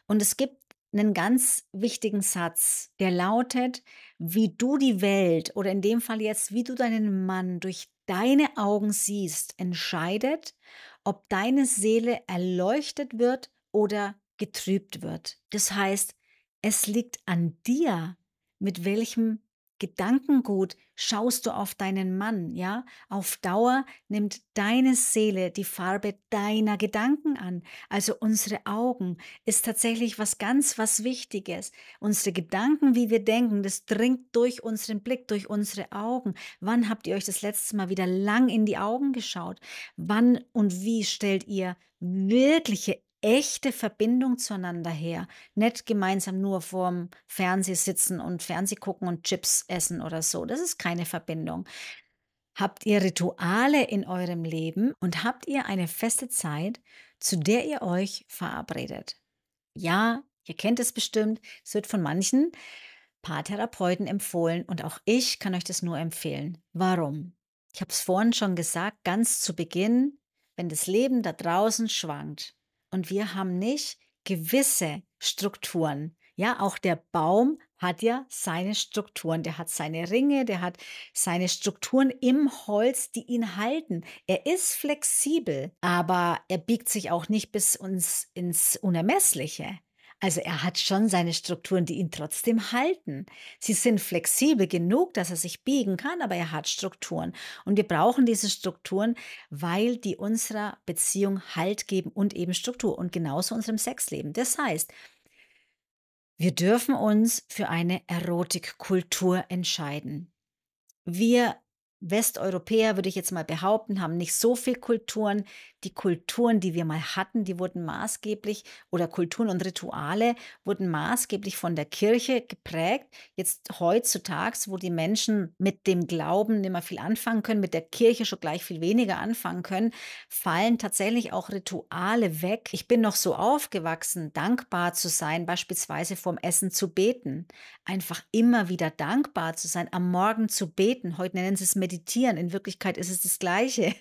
Und es gibt einen ganz wichtigen Satz, der lautet, wie du die Welt oder in dem Fall jetzt, wie du deinen Mann durch deine Augen siehst, entscheidet, ob deine Seele erleuchtet wird oder getrübt wird. Das heißt, es liegt an dir, mit welchem Gedankengut schaust du auf deinen Mann, ja? Auf Dauer nimmt deine Seele die Farbe deiner Gedanken an. Also unsere Augen ist tatsächlich was ganz was Wichtiges. Unsere Gedanken, wie wir denken, das dringt durch unseren Blick, durch unsere Augen. Wann habt ihr euch das letzte Mal wieder lang in die Augen geschaut? Wann und wie stellt ihr wirkliche echte Verbindung zueinander her. Nicht gemeinsam nur vorm Fernseher sitzen und Fernseh gucken und Chips essen oder so. Das ist keine Verbindung. Habt ihr Rituale in eurem Leben und habt ihr eine feste Zeit, zu der ihr euch verabredet? Ja, ihr kennt es bestimmt. Es wird von manchen Paartherapeuten empfohlen und auch ich kann euch das nur empfehlen. Warum? Ich habe es vorhin schon gesagt, ganz zu Beginn, wenn das Leben da draußen schwankt, und wir haben nicht gewisse Strukturen. Ja, auch der Baum hat ja seine Strukturen, der hat seine Ringe, der hat seine Strukturen im Holz, die ihn halten. Er ist flexibel, aber er biegt sich auch nicht bis uns ins Unermessliche. Also er hat schon seine Strukturen, die ihn trotzdem halten. Sie sind flexibel genug, dass er sich biegen kann, aber er hat Strukturen. Und wir brauchen diese Strukturen, weil die unserer Beziehung Halt geben und eben Struktur und genauso unserem Sexleben. Das heißt, wir dürfen uns für eine Erotikkultur entscheiden. Wir Westeuropäer, würde ich jetzt mal behaupten, haben nicht so viele Kulturen die Kulturen, die wir mal hatten, die wurden maßgeblich oder Kulturen und Rituale wurden maßgeblich von der Kirche geprägt. Jetzt heutzutage, wo die Menschen mit dem Glauben nicht mehr viel anfangen können, mit der Kirche schon gleich viel weniger anfangen können, fallen tatsächlich auch Rituale weg. Ich bin noch so aufgewachsen, dankbar zu sein, beispielsweise vorm Essen zu beten. Einfach immer wieder dankbar zu sein, am Morgen zu beten. Heute nennen sie es meditieren. In Wirklichkeit ist es das Gleiche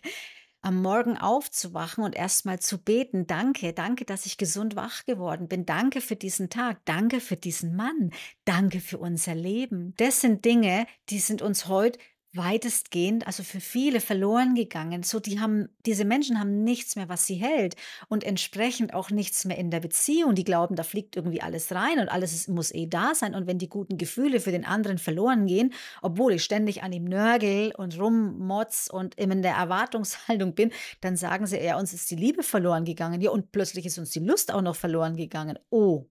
am Morgen aufzuwachen und erstmal zu beten. Danke, danke, dass ich gesund wach geworden bin. Danke für diesen Tag. Danke für diesen Mann. Danke für unser Leben. Das sind Dinge, die sind uns heute weitestgehend, also für viele verloren gegangen. So, die haben, diese Menschen haben nichts mehr, was sie hält und entsprechend auch nichts mehr in der Beziehung. Die glauben, da fliegt irgendwie alles rein und alles ist, muss eh da sein. Und wenn die guten Gefühle für den anderen verloren gehen, obwohl ich ständig an ihm nörgel und rummotz und immer in der Erwartungshaltung bin, dann sagen sie, ja, uns ist die Liebe verloren gegangen. Ja, und plötzlich ist uns die Lust auch noch verloren gegangen. Oh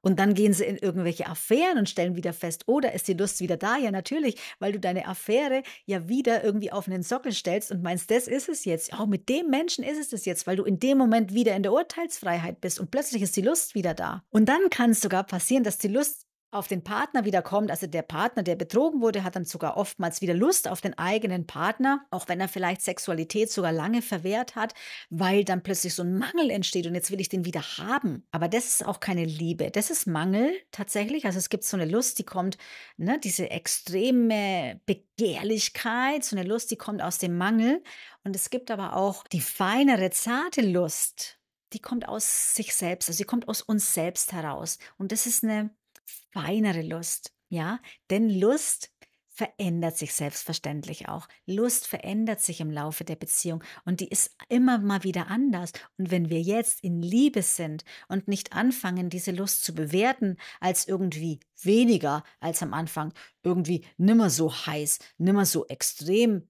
und dann gehen sie in irgendwelche Affären und stellen wieder fest, oh, ist die Lust wieder da. Ja, natürlich, weil du deine Affäre ja wieder irgendwie auf einen Sockel stellst und meinst, das ist es jetzt. Oh, mit dem Menschen ist es es jetzt, weil du in dem Moment wieder in der Urteilsfreiheit bist und plötzlich ist die Lust wieder da. Und dann kann es sogar passieren, dass die Lust auf den Partner wieder kommt, also der Partner, der betrogen wurde, hat dann sogar oftmals wieder Lust auf den eigenen Partner, auch wenn er vielleicht Sexualität sogar lange verwehrt hat, weil dann plötzlich so ein Mangel entsteht und jetzt will ich den wieder haben. Aber das ist auch keine Liebe, das ist Mangel tatsächlich. Also es gibt so eine Lust, die kommt, ne, diese extreme Begehrlichkeit, so eine Lust, die kommt aus dem Mangel. Und es gibt aber auch die feinere, zarte Lust, die kommt aus sich selbst, also sie kommt aus uns selbst heraus. Und das ist eine feinere Lust. Ja, denn Lust verändert sich selbstverständlich auch. Lust verändert sich im Laufe der Beziehung und die ist immer mal wieder anders. Und wenn wir jetzt in Liebe sind und nicht anfangen, diese Lust zu bewerten als irgendwie weniger als am Anfang, irgendwie nimmer so heiß, nimmer so extrem,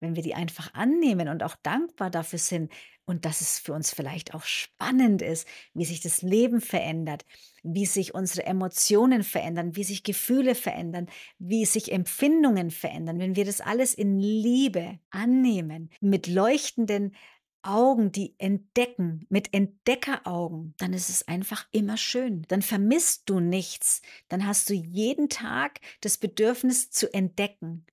wenn wir die einfach annehmen und auch dankbar dafür sind, und dass es für uns vielleicht auch spannend ist, wie sich das Leben verändert, wie sich unsere Emotionen verändern, wie sich Gefühle verändern, wie sich Empfindungen verändern, wenn wir das alles in Liebe annehmen, mit leuchtenden Augen, die entdecken, mit Entdeckeraugen, dann ist es einfach immer schön. Dann vermisst du nichts. Dann hast du jeden Tag das Bedürfnis zu entdecken.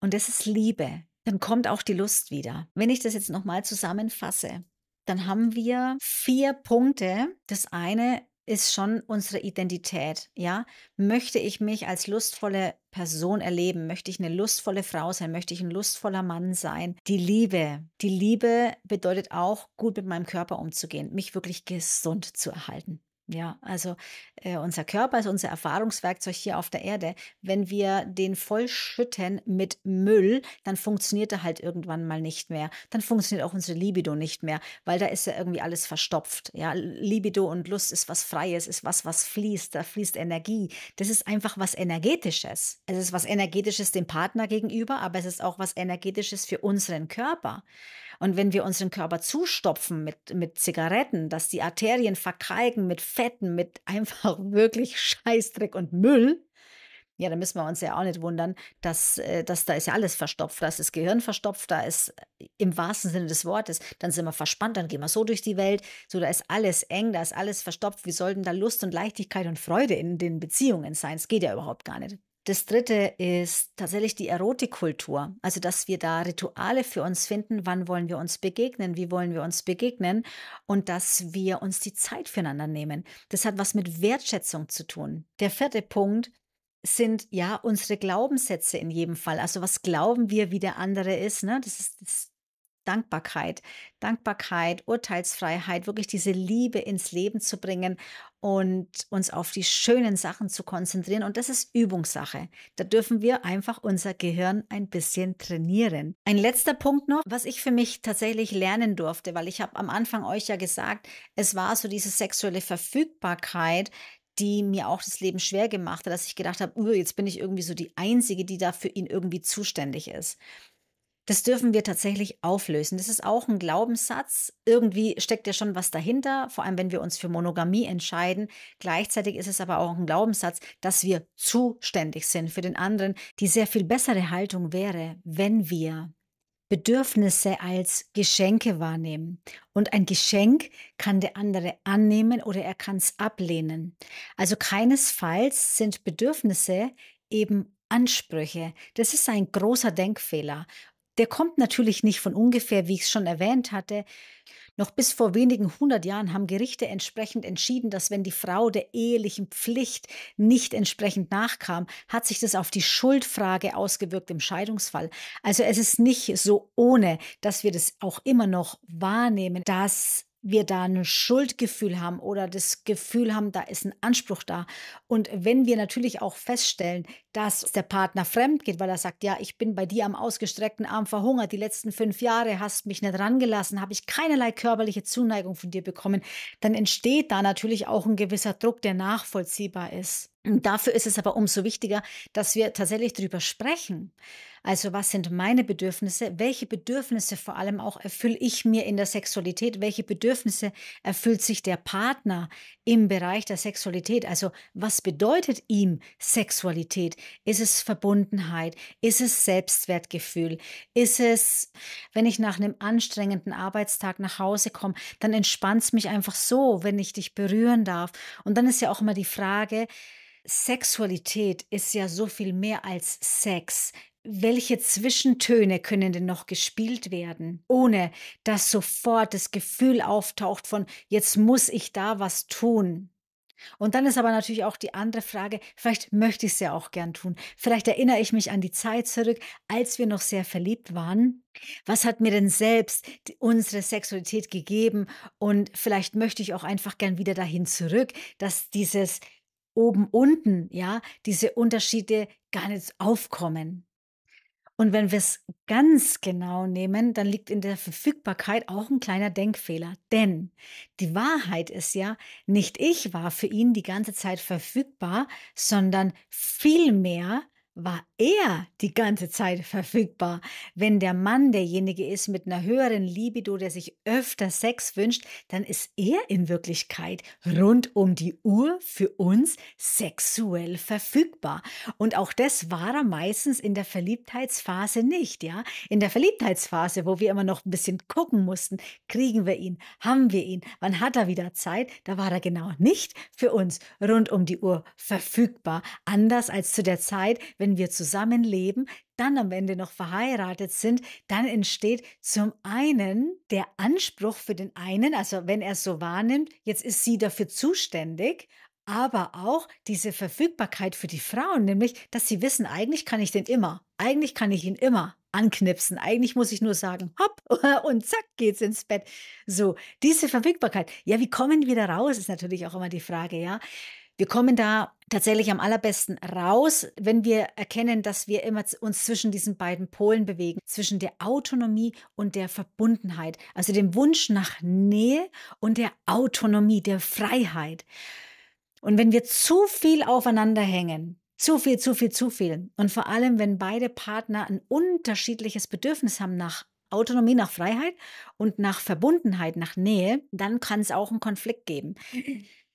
Und das ist Liebe dann kommt auch die Lust wieder. Wenn ich das jetzt nochmal zusammenfasse, dann haben wir vier Punkte. Das eine ist schon unsere Identität, ja? Möchte ich mich als lustvolle Person erleben? Möchte ich eine lustvolle Frau sein? Möchte ich ein lustvoller Mann sein? Die Liebe. Die Liebe bedeutet auch, gut mit meinem Körper umzugehen, mich wirklich gesund zu erhalten. Ja, also äh, unser Körper ist unser Erfahrungswerkzeug hier auf der Erde. Wenn wir den vollschütten mit Müll, dann funktioniert er halt irgendwann mal nicht mehr. Dann funktioniert auch unsere Libido nicht mehr, weil da ist ja irgendwie alles verstopft. Ja, Libido und Lust ist was Freies, ist was, was fließt. Da fließt Energie. Das ist einfach was Energetisches. Es ist was Energetisches dem Partner gegenüber, aber es ist auch was Energetisches für unseren Körper. Und wenn wir unseren Körper zustopfen mit, mit Zigaretten, dass die Arterien verkalken mit Fetten, mit einfach wirklich Scheißdreck und Müll, ja, da müssen wir uns ja auch nicht wundern, dass, äh, dass da ist ja alles verstopft, da ist das Gehirn verstopft, da ist äh, im wahrsten Sinne des Wortes, dann sind wir verspannt, dann gehen wir so durch die Welt, so da ist alles eng, da ist alles verstopft. Wie sollten da Lust und Leichtigkeit und Freude in den Beziehungen sein? Es geht ja überhaupt gar nicht. Das dritte ist tatsächlich die Erotikkultur. Also, dass wir da Rituale für uns finden. Wann wollen wir uns begegnen? Wie wollen wir uns begegnen? Und dass wir uns die Zeit füreinander nehmen. Das hat was mit Wertschätzung zu tun. Der vierte Punkt sind ja unsere Glaubenssätze in jedem Fall. Also, was glauben wir, wie der andere ist? Ne? Das ist das Dankbarkeit, Dankbarkeit, Urteilsfreiheit, wirklich diese Liebe ins Leben zu bringen und uns auf die schönen Sachen zu konzentrieren. Und das ist Übungssache. Da dürfen wir einfach unser Gehirn ein bisschen trainieren. Ein letzter Punkt noch, was ich für mich tatsächlich lernen durfte, weil ich habe am Anfang euch ja gesagt, es war so diese sexuelle Verfügbarkeit, die mir auch das Leben schwer gemacht hat, dass ich gedacht habe, jetzt bin ich irgendwie so die Einzige, die da für ihn irgendwie zuständig ist das dürfen wir tatsächlich auflösen. Das ist auch ein Glaubenssatz. Irgendwie steckt ja schon was dahinter, vor allem wenn wir uns für Monogamie entscheiden. Gleichzeitig ist es aber auch ein Glaubenssatz, dass wir zuständig sind für den anderen. Die sehr viel bessere Haltung wäre, wenn wir Bedürfnisse als Geschenke wahrnehmen. Und ein Geschenk kann der andere annehmen oder er kann es ablehnen. Also keinesfalls sind Bedürfnisse eben Ansprüche. Das ist ein großer Denkfehler. Der kommt natürlich nicht von ungefähr, wie ich es schon erwähnt hatte. Noch bis vor wenigen hundert Jahren haben Gerichte entsprechend entschieden, dass wenn die Frau der ehelichen Pflicht nicht entsprechend nachkam, hat sich das auf die Schuldfrage ausgewirkt im Scheidungsfall. Also es ist nicht so ohne, dass wir das auch immer noch wahrnehmen, dass wir da ein Schuldgefühl haben oder das Gefühl haben, da ist ein Anspruch da. Und wenn wir natürlich auch feststellen, dass der Partner fremd geht, weil er sagt, ja, ich bin bei dir am ausgestreckten Arm verhungert, die letzten fünf Jahre hast mich nicht rangelassen, habe ich keinerlei körperliche Zuneigung von dir bekommen, dann entsteht da natürlich auch ein gewisser Druck, der nachvollziehbar ist. Und dafür ist es aber umso wichtiger, dass wir tatsächlich darüber sprechen. Also was sind meine Bedürfnisse? Welche Bedürfnisse vor allem auch erfülle ich mir in der Sexualität? Welche Bedürfnisse erfüllt sich der Partner im Bereich der Sexualität? Also was bedeutet ihm Sexualität? Ist es Verbundenheit? Ist es Selbstwertgefühl? Ist es, wenn ich nach einem anstrengenden Arbeitstag nach Hause komme, dann entspannt es mich einfach so, wenn ich dich berühren darf. Und dann ist ja auch immer die Frage, Sexualität ist ja so viel mehr als Sex. Welche Zwischentöne können denn noch gespielt werden, ohne dass sofort das Gefühl auftaucht von, jetzt muss ich da was tun? Und dann ist aber natürlich auch die andere Frage, vielleicht möchte ich es ja auch gern tun. Vielleicht erinnere ich mich an die Zeit zurück, als wir noch sehr verliebt waren. Was hat mir denn selbst unsere Sexualität gegeben? Und vielleicht möchte ich auch einfach gern wieder dahin zurück, dass dieses oben, unten, ja, diese Unterschiede gar nicht aufkommen. Und wenn wir es ganz genau nehmen, dann liegt in der Verfügbarkeit auch ein kleiner Denkfehler. Denn die Wahrheit ist ja, nicht ich war für ihn die ganze Zeit verfügbar, sondern vielmehr war er die ganze Zeit verfügbar. Wenn der Mann derjenige ist mit einer höheren Libido, der sich öfter Sex wünscht, dann ist er in Wirklichkeit rund um die Uhr für uns sexuell verfügbar. Und auch das war er meistens in der Verliebtheitsphase nicht, ja? In der Verliebtheitsphase, wo wir immer noch ein bisschen gucken mussten, kriegen wir ihn, haben wir ihn, wann hat er wieder Zeit, da war er genau nicht für uns rund um die Uhr verfügbar. Anders als zu der Zeit, wenn wir zusammenleben, dann am Ende noch verheiratet sind, dann entsteht zum einen der Anspruch für den einen, also wenn er es so wahrnimmt, jetzt ist sie dafür zuständig, aber auch diese Verfügbarkeit für die Frauen, nämlich, dass sie wissen, eigentlich kann ich den immer, eigentlich kann ich ihn immer anknipsen, eigentlich muss ich nur sagen, hopp und zack geht's ins Bett. So, diese Verfügbarkeit. Ja, wie kommen wir da raus, ist natürlich auch immer die Frage, ja. Wir kommen da tatsächlich am allerbesten raus, wenn wir erkennen, dass wir immer uns zwischen diesen beiden Polen bewegen, zwischen der Autonomie und der Verbundenheit, also dem Wunsch nach Nähe und der Autonomie, der Freiheit. Und wenn wir zu viel aufeinander hängen, zu viel, zu viel, zu viel, und vor allem, wenn beide Partner ein unterschiedliches Bedürfnis haben nach Autonomie nach Freiheit und nach Verbundenheit, nach Nähe, dann kann es auch einen Konflikt geben.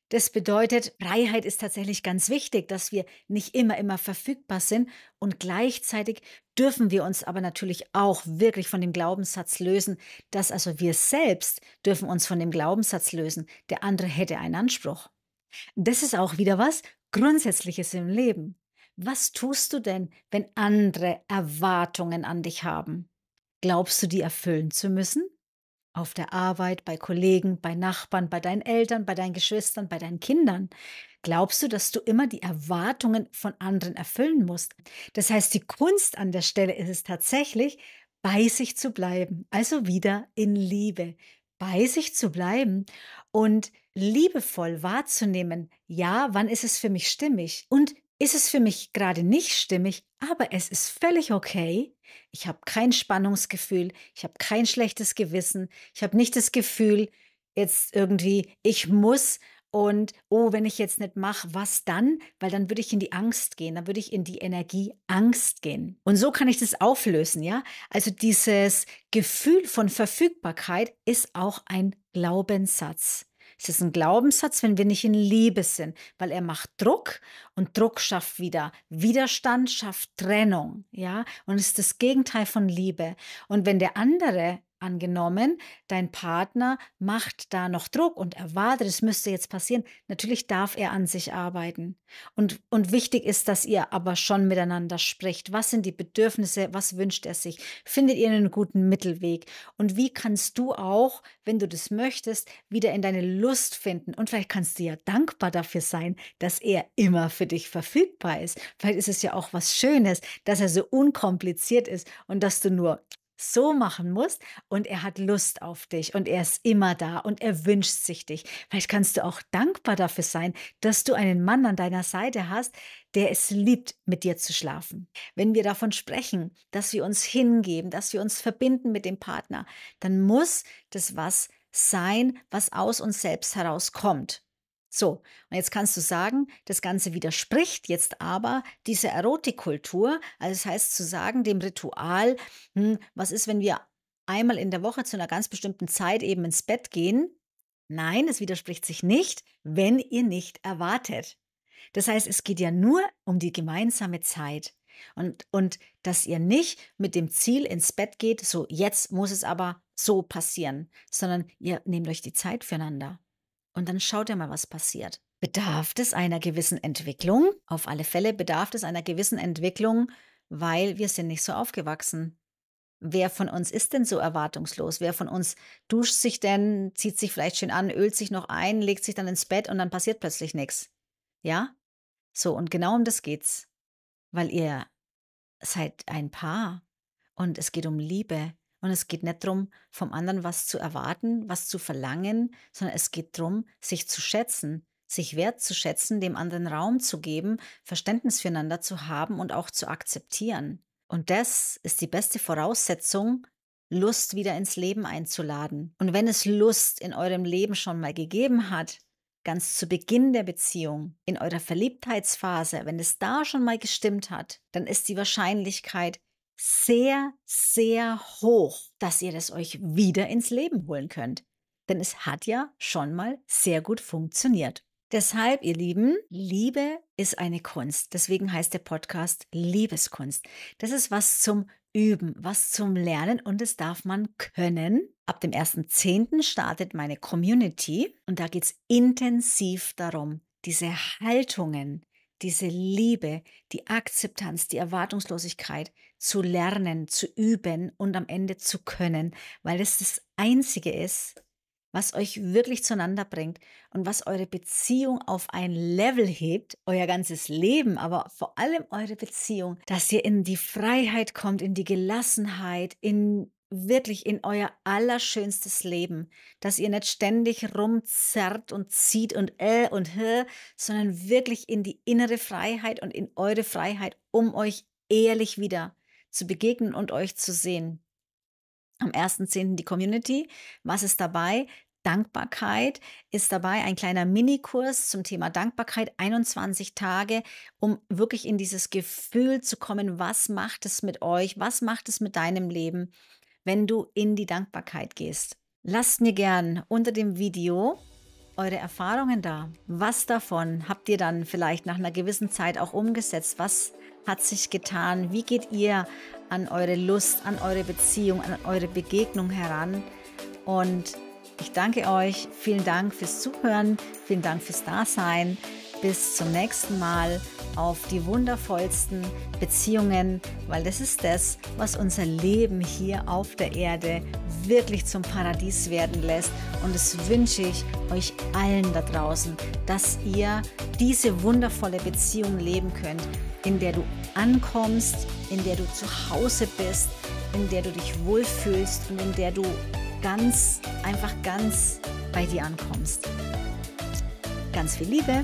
Das bedeutet, Freiheit ist tatsächlich ganz wichtig, dass wir nicht immer, immer verfügbar sind und gleichzeitig dürfen wir uns aber natürlich auch wirklich von dem Glaubenssatz lösen, dass also wir selbst dürfen uns von dem Glaubenssatz lösen, der andere hätte einen Anspruch. Das ist auch wieder was Grundsätzliches im Leben. Was tust du denn, wenn andere Erwartungen an dich haben? Glaubst du, die erfüllen zu müssen? auf der Arbeit, bei Kollegen, bei Nachbarn, bei deinen Eltern, bei deinen Geschwistern, bei deinen Kindern. Glaubst du, dass du immer die Erwartungen von anderen erfüllen musst? Das heißt, die Kunst an der Stelle ist es tatsächlich, bei sich zu bleiben, also wieder in Liebe, bei sich zu bleiben und liebevoll wahrzunehmen, ja, wann ist es für mich stimmig und ist es für mich gerade nicht stimmig, aber es ist völlig okay. Ich habe kein Spannungsgefühl, ich habe kein schlechtes Gewissen, ich habe nicht das Gefühl, jetzt irgendwie, ich muss und oh, wenn ich jetzt nicht mache, was dann? Weil dann würde ich in die Angst gehen, dann würde ich in die Energie Angst gehen. Und so kann ich das auflösen, ja? Also dieses Gefühl von Verfügbarkeit ist auch ein Glaubenssatz. Es ist ein Glaubenssatz, wenn wir nicht in Liebe sind, weil er macht Druck und Druck schafft wieder Widerstand, schafft Trennung, ja, und ist das Gegenteil von Liebe. Und wenn der andere Angenommen, dein Partner macht da noch Druck und erwartet, es müsste jetzt passieren. Natürlich darf er an sich arbeiten. Und, und wichtig ist, dass ihr aber schon miteinander spricht. Was sind die Bedürfnisse? Was wünscht er sich? Findet ihr einen guten Mittelweg? Und wie kannst du auch, wenn du das möchtest, wieder in deine Lust finden? Und vielleicht kannst du ja dankbar dafür sein, dass er immer für dich verfügbar ist. Vielleicht ist es ja auch was Schönes, dass er so unkompliziert ist und dass du nur so machen musst und er hat Lust auf dich und er ist immer da und er wünscht sich dich. Vielleicht kannst du auch dankbar dafür sein, dass du einen Mann an deiner Seite hast, der es liebt, mit dir zu schlafen. Wenn wir davon sprechen, dass wir uns hingeben, dass wir uns verbinden mit dem Partner, dann muss das was sein, was aus uns selbst herauskommt. So, und jetzt kannst du sagen, das Ganze widerspricht jetzt aber dieser Erotikkultur. Also das heißt zu sagen, dem Ritual, hm, was ist, wenn wir einmal in der Woche zu einer ganz bestimmten Zeit eben ins Bett gehen? Nein, es widerspricht sich nicht, wenn ihr nicht erwartet. Das heißt, es geht ja nur um die gemeinsame Zeit. Und, und dass ihr nicht mit dem Ziel ins Bett geht, so jetzt muss es aber so passieren, sondern ihr nehmt euch die Zeit füreinander und dann schaut ihr mal, was passiert. Bedarf es einer gewissen Entwicklung? Auf alle Fälle bedarf es einer gewissen Entwicklung, weil wir sind nicht so aufgewachsen. Wer von uns ist denn so erwartungslos? Wer von uns duscht sich denn, zieht sich vielleicht schön an, ölt sich noch ein, legt sich dann ins Bett und dann passiert plötzlich nichts? Ja? So, und genau um das geht's. Weil ihr seid ein Paar und es geht um Liebe. Und es geht nicht darum, vom anderen was zu erwarten, was zu verlangen, sondern es geht darum, sich zu schätzen, sich wertzuschätzen, dem anderen Raum zu geben, Verständnis füreinander zu haben und auch zu akzeptieren. Und das ist die beste Voraussetzung, Lust wieder ins Leben einzuladen. Und wenn es Lust in eurem Leben schon mal gegeben hat, ganz zu Beginn der Beziehung, in eurer Verliebtheitsphase, wenn es da schon mal gestimmt hat, dann ist die Wahrscheinlichkeit sehr, sehr hoch, dass ihr das euch wieder ins Leben holen könnt. Denn es hat ja schon mal sehr gut funktioniert. Deshalb, ihr Lieben, Liebe ist eine Kunst. Deswegen heißt der Podcast Liebeskunst. Das ist was zum Üben, was zum Lernen und das darf man können. Ab dem 1.10. startet meine Community und da geht es intensiv darum, diese Haltungen, diese Liebe, die Akzeptanz, die Erwartungslosigkeit zu lernen, zu üben und am Ende zu können, weil es das, das Einzige ist, was euch wirklich zueinander bringt und was eure Beziehung auf ein Level hebt, euer ganzes Leben, aber vor allem eure Beziehung, dass ihr in die Freiheit kommt, in die Gelassenheit, in wirklich in euer allerschönstes Leben, dass ihr nicht ständig rumzerrt und zieht und äh und hör, sondern wirklich in die innere Freiheit und in eure Freiheit, um euch ehrlich wieder zu begegnen und euch zu sehen. Am 1.10. die Community. Was ist dabei? Dankbarkeit ist dabei ein kleiner Minikurs zum Thema Dankbarkeit, 21 Tage, um wirklich in dieses Gefühl zu kommen, was macht es mit euch, was macht es mit deinem Leben, wenn du in die Dankbarkeit gehst. Lasst mir gern unter dem Video eure Erfahrungen da. Was davon habt ihr dann vielleicht nach einer gewissen Zeit auch umgesetzt? Was hat sich getan? Wie geht ihr an eure Lust, an eure Beziehung, an eure Begegnung heran? Und ich danke euch. Vielen Dank fürs Zuhören. Vielen Dank fürs Dasein bis zum nächsten Mal auf die wundervollsten Beziehungen, weil das ist das, was unser Leben hier auf der Erde wirklich zum Paradies werden lässt. Und das wünsche ich euch allen da draußen, dass ihr diese wundervolle Beziehung leben könnt, in der du ankommst, in der du zu Hause bist, in der du dich wohlfühlst und in der du ganz, einfach ganz bei dir ankommst. Ganz viel Liebe!